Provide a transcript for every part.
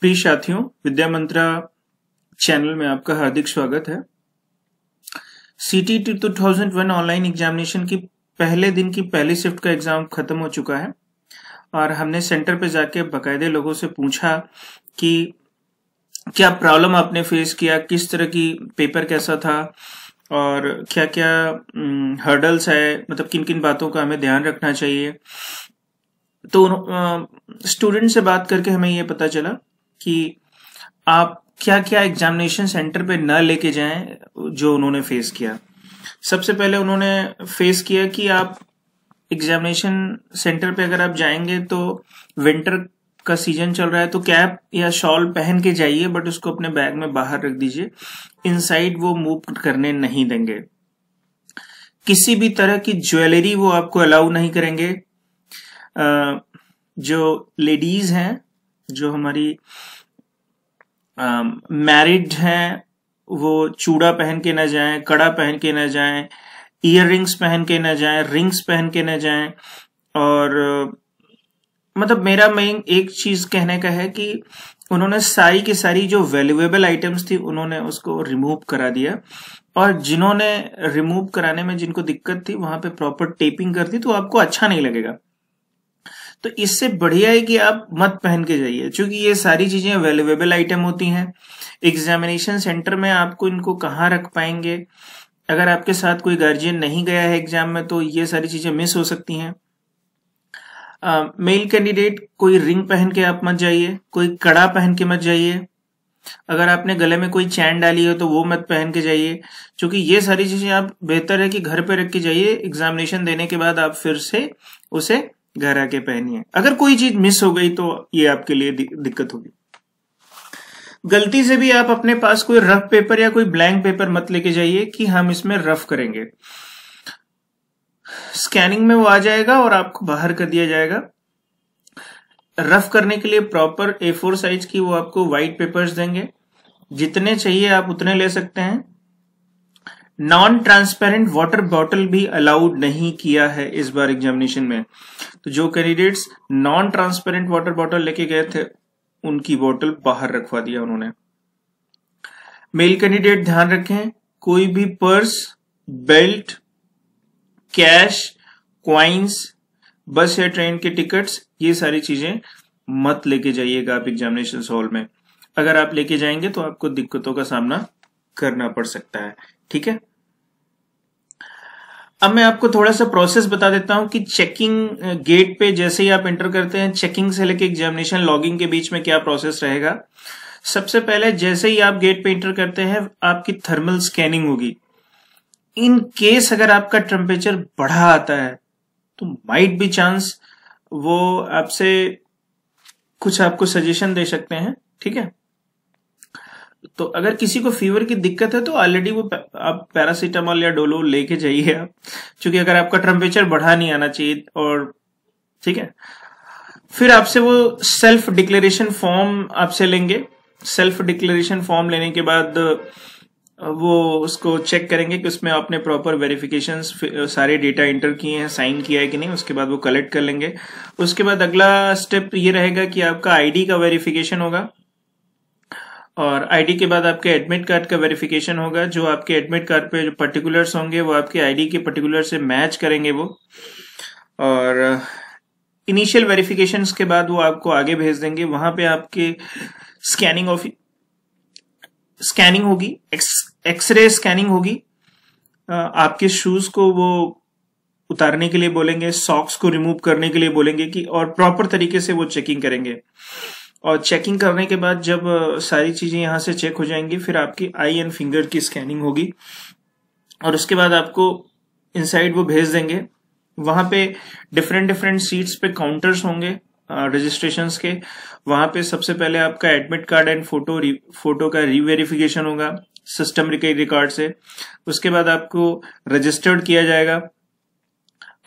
प्रिय साथियों विद्या मंत्रा चैनल में आपका हार्दिक स्वागत है CT T two thousand one online examination की पहले दिन की पहली शिफ्ट का एग्जाम खत्म हो चुका है और हमने सेंटर पे जाके बकायदे लोगों से पूछा कि क्या प्रॉब्लम आपने फेस किया किस तरह की पेपर कैसा था और क्या क्या हर्डल्स है मतलब किन किन बातों का हमें ध्यान रखना चाहिए तो स्टूडेंट से बात करके हमें ये पता चला कि आप क्या क्या एग्जामिनेशन सेंटर पे न लेके जाएं जो उन्होंने फेस किया सबसे पहले उन्होंने फेस किया कि आप एग्जामिनेशन सेंटर पे अगर आप जाएंगे तो विंटर का सीजन चल रहा है तो कैप या शॉल पहन के जाइए बट उसको अपने बैग में बाहर रख दीजिए इनसाइड वो मूव करने नहीं देंगे किसी भी तरह की ज्वेलरी वो आपको अलाउ नहीं करेंगे जो लेडीज हैं जो हमारी मैरिड हैं वो चूड़ा पहन के न जाएं कड़ा पहन के न जाएं ईयर पहन के न जाएं रिंग्स पहन के न जाएं और मतलब मेरा मेन एक चीज कहने का है कि उन्होंने सारी की सारी जो वैल्यूएबल आइटम्स थी उन्होंने उसको रिमूव करा दिया और जिन्होंने रिमूव कराने में जिनको दिक्कत थी वहां पे प्रॉपर टेपिंग कर दी तो आपको अच्छा नहीं लगेगा तो इससे बढ़िया है कि आप मत पहन के जाइए क्योंकि ये सारी चीजें अवेलेबल आइटम होती हैं एग्जामिनेशन सेंटर में आपको इनको कहाँ रख पाएंगे अगर आपके साथ कोई गार्जियन नहीं गया है एग्जाम में तो ये सारी चीजें मिस हो सकती हैं मेल uh, कैंडिडेट कोई रिंग पहन के आप मत जाइए कोई कड़ा पहन के मत जाइए अगर आपने गले में कोई चैन डाली हो तो वो मत पहन के जाइए क्योंकि ये सारी चीजें आप बेहतर है कि घर पे रख के जाइए एग्जामिनेशन देने के बाद आप फिर से उसे घर आके पहनिए अगर कोई चीज मिस हो गई तो ये आपके लिए दिक्कत होगी गलती से भी आप अपने पास कोई रफ पेपर या कोई ब्लैंक पेपर मत लेके जाइए कि हम इसमें रफ करेंगे स्कैनिंग में वो आ जाएगा और आपको बाहर कर दिया जाएगा रफ करने के लिए प्रॉपर ए फोर साइज की वो आपको व्हाइट पेपर्स देंगे जितने चाहिए आप उतने ले सकते हैं नॉन ट्रांसपेरेंट वाटर बॉटल भी अलाउड नहीं किया है इस बार एग्जामिनेशन में तो जो candidates non transparent water bottle लेके गए थे उनकी बॉटल बाहर रखवा दिया उन्होंने मेल कैंडिडेट ध्यान रखें कोई भी पर्स बेल्ट कैश क्वाइंस बस या ट्रेन के टिकट्स ये सारी चीजें मत लेके जाइएगा आप एग्जामिनेशन हॉल में अगर आप लेके जाएंगे तो आपको दिक्कतों का सामना करना पड़ सकता है ठीक है अब मैं आपको थोड़ा सा प्रोसेस बता देता हूं कि चेकिंग गेट पे जैसे ही आप एंटर करते हैं चेकिंग से लेके एग्जामिनेशन लॉगिंग के बीच में क्या प्रोसेस रहेगा सबसे पहले जैसे ही आप गेट पे एंटर करते हैं आपकी थर्मल स्कैनिंग होगी इन केस अगर आपका टेम्परेचर बढ़ा आता है तो माइट बी चांस वो आपसे कुछ आपको सजेशन दे सकते हैं ठीक है तो अगर किसी को फीवर की दिक्कत है तो ऑलरेडी वो आप पैरासीटामोल या डोलो लेके जाइए आप क्योंकि अगर आपका टेम्परेचर बढ़ा नहीं आना चाहिए और ठीक है फिर आपसे वो सेल्फ डिक्लेरेशन फॉर्म आपसे लेंगे सेल्फ डिक्लेरेशन फॉर्म लेने के बाद वो उसको चेक करेंगे कि उसमें आपने प्रॉपर वेरिफिकेशन सारे डेटा इंटर किए हैं साइन किया है कि नहीं उसके बाद वो कलेक्ट कर लेंगे उसके बाद अगला स्टेप ये रहेगा कि आपका आईडी का वेरिफिकेशन होगा और आईडी के बाद आपके एडमिट कार्ड का वेरिफिकेशन होगा जो आपके एडमिट कार्ड पे जो पर्टिकुलर्स होंगे वो आपके आईडी के पर्टिकुलर से मैच करेंगे वो और इनिशियल uh, वेरिफिकेशन के बाद वो आपको आगे भेज देंगे वहां पे आपके स्कैनिंग ऑफ स्कैनिंग होगी एक्सरे स्कैनिंग होगी आपके शूज को वो उतारने के लिए बोलेंगे सॉक्स को रिमूव करने के लिए बोलेंगे कि और प्रॉपर तरीके से वो चेकिंग करेंगे और चेकिंग करने के बाद जब सारी चीजें यहाँ से चेक हो जाएंगी फिर आपकी आई एंड फिंगर की स्कैनिंग होगी और उसके बाद आपको इनसाइड वो भेज देंगे वहां पे डिफरेंट डिफरेंट सीट्स पे काउंटर्स होंगे रजिस्ट्रेशन के वहां पे सबसे पहले आपका admit card and photo photo का रीवेरिफिकेशन होगा सिस्टम के रिकॉर्ड से उसके बाद आपको रजिस्टर्ड किया जाएगा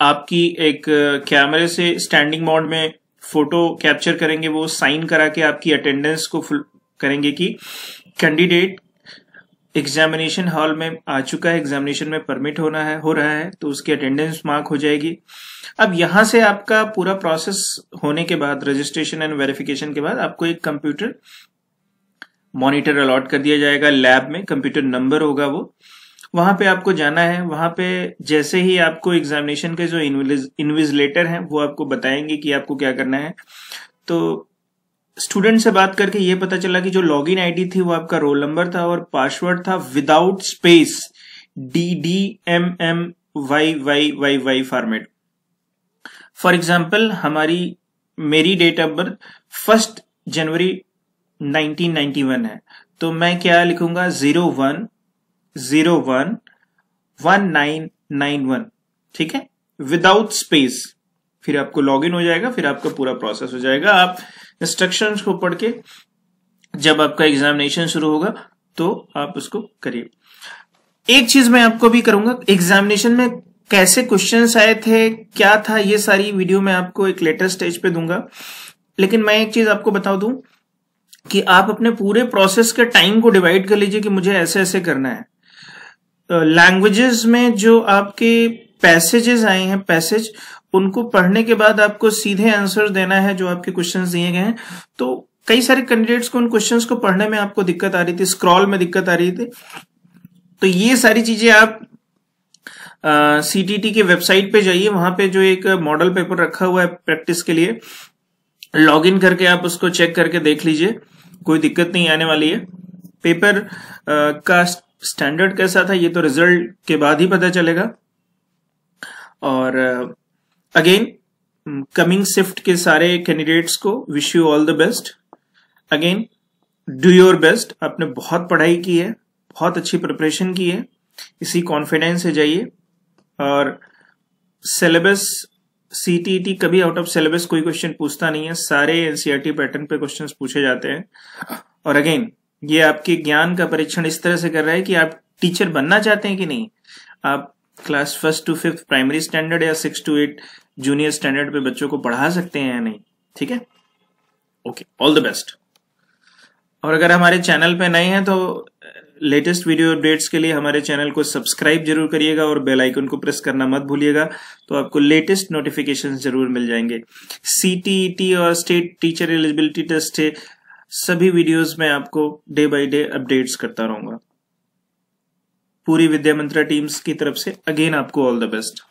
आपकी एक कैमरे से स्टैंडिंग मोड में फोटो कैप्चर करेंगे वो साइन करा के आपकी अटेंडेंस को फुल करेंगे कि कैंडिडेट एग्जामिनेशन हॉल में आ चुका है एग्जामिनेशन में परमिट होना है हो रहा है तो उसकी अटेंडेंस मार्क हो जाएगी अब यहां से आपका पूरा प्रोसेस होने के बाद रजिस्ट्रेशन एंड वेरिफिकेशन के बाद आपको एक कंप्यूटर मॉनिटर अलॉट कर दिया जाएगा लैब में कंप्यूटर नंबर होगा वो वहां पे आपको जाना है वहां पे जैसे ही आपको एग्जामिनेशन के जो इन्विजिलेटर हैं वो आपको बताएंगे कि आपको क्या करना है तो स्टूडेंट से बात करके ये पता चला कि जो लॉगिन आईडी थी वो आपका रोल नंबर था और पासवर्ड था without space d d m m y y y y format for example हमारी मेरी date of birth first January 1991 है तो मैं क्या लिखूंगा zero one zero one one nine nine one ठीक है विदाउट स्पेस फिर आपको लॉगिन हो जाएगा फिर आपका पूरा प्रोसेस हो जाएगा आप इंस्ट्रक्शंस को पढ़ के जब आपका एग्जामिनेशन शुरू होगा तो आप उसको करिए एक चीज मैं आपको भी करूंगा एग्जामिनेशन में कैसे क्वेश्चन आए थे क्या था ये सारी वीडियो मैं आपको एक लेटर स्टेज पे दूंगा लेकिन मैं एक चीज आपको बता दूं कि आप अपने पूरे प्रोसेस के टाइम को डिवाइड कर लीजिए कि मुझे ऐसे ऐसे करना है लैंग्वेजेस में जो आपके पैसेजेस आए हैं पैसेज उनको पढ़ने के बाद आपको सीधे आंसर देना है जो आपके क्वेश्चंस दिए गए हैं तो कई सारे कैंडिडेट्स को उन क्वेश्चंस को पढ़ने में आपको दिक्कत आ रही थी स्क्रॉल में दिक्कत आ रही थी तो ये सारी चीजें आप सीटीटी के वेबसाइट पे जाइए वहां पे जो एक मॉडल पेपर रखा हुआ है प्रैक्टिस के लिए लॉग इन करके आप उसको चेक करके देख लीजिए कोई दिक्कत नहीं आने वाली है पेपर आ, का स्टैंडर्ड कैसा था ये तो रिजल्ट के बाद ही पता चलेगा और अगेन कमिंग शिफ्ट के सारे कैंडिडेट्स को wish you all the best again do your best आपने बहुत पढ़ाई की है बहुत अच्छी प्रिपरेशन की है इसी कॉन्फिडेंस से जाइए और सिलेबस सीटीटी e कभी आउट ऑफ सिलेबस कोई क्वेश्चन पूछता नहीं है सारे एनसीआरटी पैटर्न e पे क्वेश्चंस पूछे जाते हैं और अगेन ये आपके ज्ञान का परीक्षण इस तरह से कर रहा है कि आप टीचर बनना चाहते हैं कि नहीं आप class first to fifth primary standard या six to eight junior standard पे बच्चों को पढ़ा सकते हैं या नहीं ठीक है ओके ऑल द बेस्ट और अगर हमारे चैनल पे नए हैं तो लेटेस्ट वीडियो अपडेट्स के लिए हमारे चैनल को सब्सक्राइब जरूर करिएगा और बेल आइकन को प्रेस करना मत भूलिएगा तो आपको लेटेस्ट नोटिफिकेशन जरूर मिल जाएंगे सीटीईटी e और स्टेट टीचर एलिजिबिलिटी टेस्ट है सभी वीडियोस में आपको डे बाय डे अपडेट्स करता रहूंगा पूरी विद्या मंत्रा टीम्स की तरफ से अगेन आपको ऑल द बेस्ट